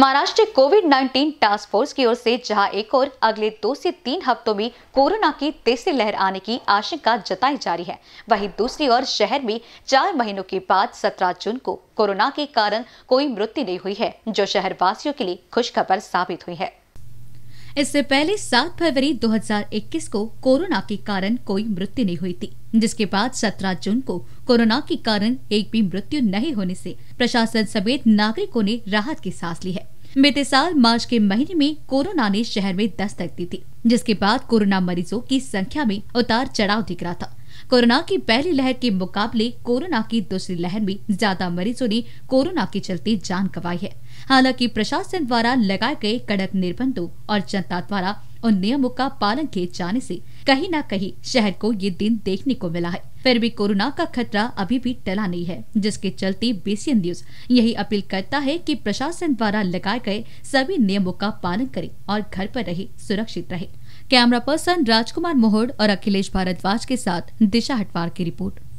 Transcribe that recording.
Maharashtra Covid 19 task force की ओर से जहां एक और अगले दो से तीन हफ्तों में कोरोना की तेजी लहर आने की आशंका जताई जा रही है वहीं दूसरी ओर शहर में चार महीनों के बाद 17 जून को कोरोना के कारण कोई मृत्यु नहीं हुई है जो शहरवासियों के लिए खुशखबर साबित हुई है इससे पहले 7 फरवरी 2021 को कोरोना के कारण कोई मृत्यु नहीं हुई थी जिसके बाद 17 जून को कोरोना के कारण एक भी मृत्यु नहीं होने से प्रशासन समेत नागरिकों ने राहत की सांस ली है बीते साल मार्च के महीने में कोरोना ने शहर में दस्तक दी थी जिसके बाद कोरोना मरीजों की संख्या में उतार चढ़ाव दिख रहा था कोरोना की पहली लहर के मुकाबले कोरोना की दूसरी लहर में ज्यादा मरीजों ने कोरोना के चलते जान गंवाई है हालांकि प्रशासन द्वारा लगाए गए कड़क निर्बंधों और जनता द्वारा उन नियमों का पालन किए जाने से कहीं ना कहीं शहर को ये दिन देखने को मिला है फिर भी कोरोना का खतरा अभी भी टला नहीं है जिसके चलते बीसीएन न्यूज यही अपील करता है कि प्रशासन द्वारा लगाए गए सभी नियमों का पालन करें और घर पर रहे सुरक्षित रहे कैमरा पर्सन राजकुमार मोहड़ और अखिलेश भारद्वाज के साथ दिशा हटवार की रिपोर्ट